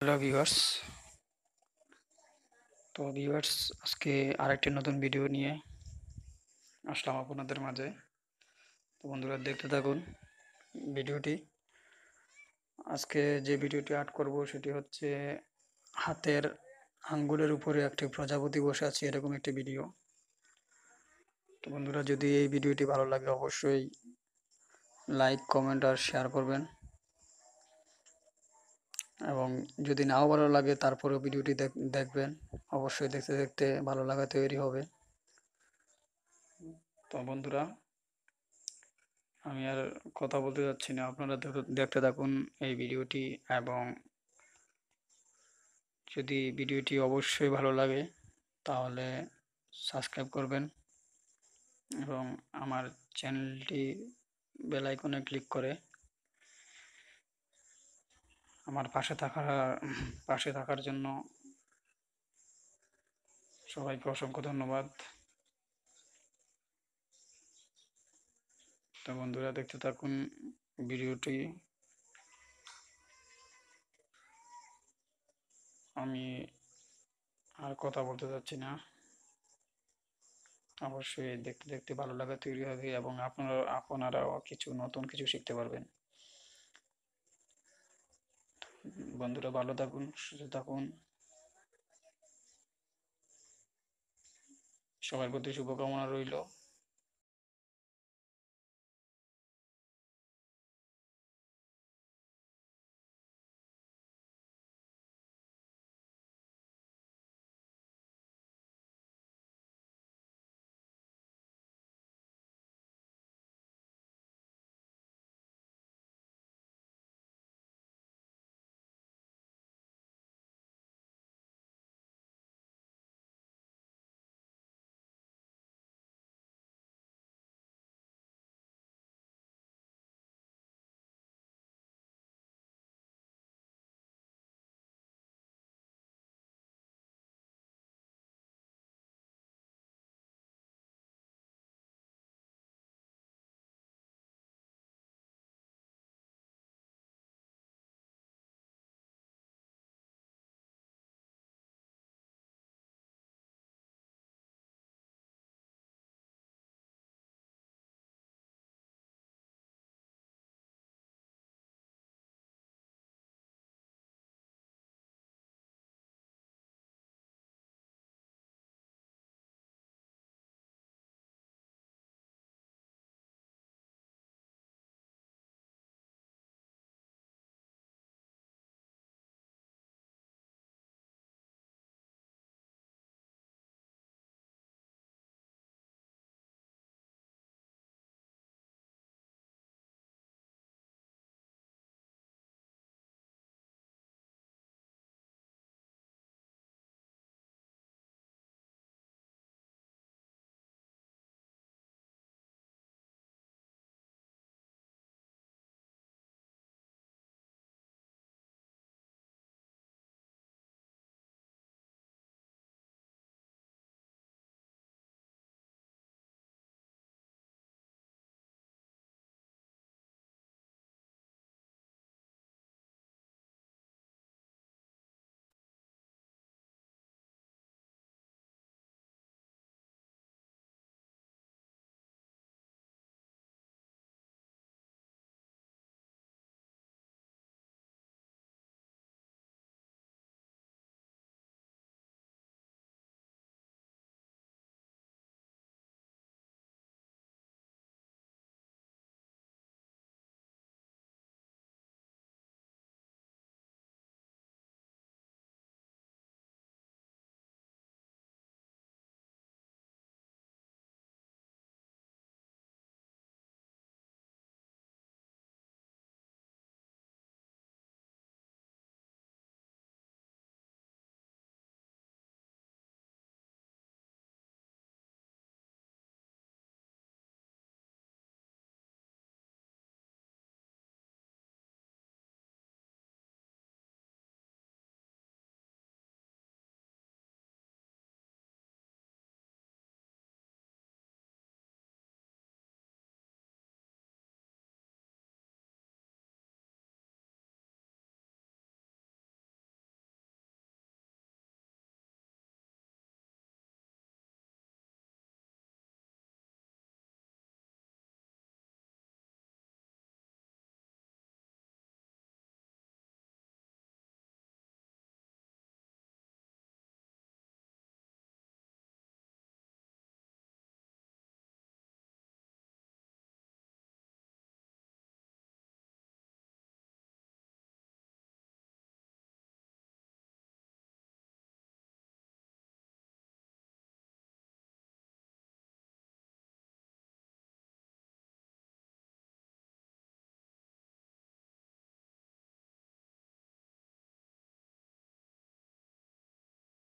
hello viewers তো viewers আজকে আরেকটি নতুন ভিডিও নিয়ে আসলাম আপনাদের মাঝে তো বন্ধুরা দেখতে থাকুন ভিডিওটি আজকে যে ভিডিওটি আর্ট করব সেটি হচ্ছে হাতের আঙ্গুলের উপরে একটি প্রজাপতি বসে আছে এরকম একটি ভিডিও তো বন্ধুরা যদি এই ভিডিওটি ভালো লাগে অবশ্যই লাইক কমেন্ট আর শেয়ার করবেন এবং যদি নাও ভালো লাগে তারপরেও ভিডিওটি দেখবেন অবশ্যই দেখতে দেখতে ভালো লাগা তৈরি হবে তো বন্ধুরা আমি আর কথা বলতে যাচ্ছি না আপনারা দেখতে থাকুন এই ভিডিওটি এবং যদি ভিডিওটি অবশ্যই ভালো লাগে তাহলে সাবস্ক্রাইব করবেন এবং আমার চ্যানেলটি বেলাইকনে ক্লিক করে আমার পাশে থাকার পাশে থাকার জন্য সবাইকে অসংখ্য ধন্যবাদ তো বন্ধুরা দেখতে থাকুন ভিডিওটি আমি আর কথা বলতে চাচ্ছি না অবশ্যই দেখতে দেখতে ভালো লাগা তৈরি হবে এবং আপনারা আপনারাও কিছু নতুন কিছু শিখতে পারবেন বন্ধুরা ভালো থাকুন সুস্থ থাকুন সবার প্রতি শুভকামনা রইল